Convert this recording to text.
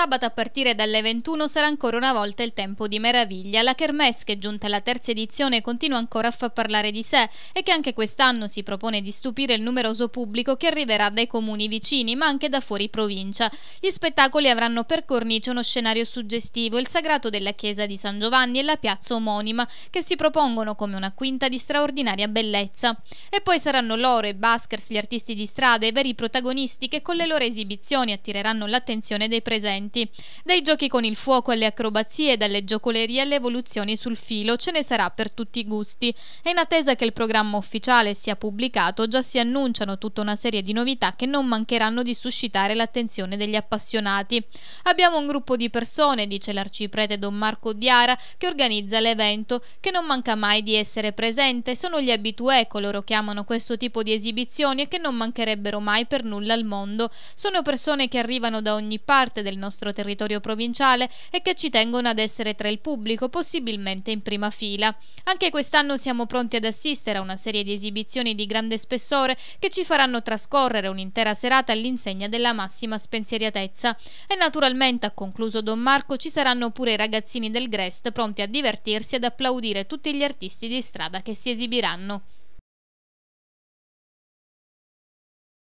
Sabato a partire dalle 21 sarà ancora una volta il tempo di meraviglia. La Kermesse, che è giunta alla terza edizione, continua ancora a far parlare di sé e che anche quest'anno si propone di stupire il numeroso pubblico che arriverà dai comuni vicini, ma anche da fuori provincia. Gli spettacoli avranno per cornice uno scenario suggestivo, il sagrato della chiesa di San Giovanni e la piazza omonima, che si propongono come una quinta di straordinaria bellezza. E poi saranno loro e Baskers, gli artisti di strada, i veri protagonisti che con le loro esibizioni attireranno l'attenzione dei presenti eventi. Dai giochi con il fuoco alle acrobazie, dalle giocolerie alle evoluzioni sul filo ce ne sarà per tutti i gusti e in attesa che il programma ufficiale sia pubblicato già si annunciano tutta una serie di novità che non mancheranno di suscitare l'attenzione degli appassionati. Abbiamo un gruppo di persone, dice l'arciprete Don Marco Diara, che organizza l'evento, che non manca mai di essere presente, sono gli abitué coloro che amano questo tipo di esibizioni e che non mancherebbero mai per nulla al mondo. Sono persone che arrivano da ogni parte del nostro nostro territorio provinciale e che ci tengono ad essere tra il pubblico, possibilmente in prima fila. Anche quest'anno siamo pronti ad assistere a una serie di esibizioni di grande spessore che ci faranno trascorrere un'intera serata all'insegna della massima spensieratezza. E naturalmente, ha concluso Don Marco, ci saranno pure i ragazzini del Grest pronti a divertirsi ed applaudire tutti gli artisti di strada che si esibiranno.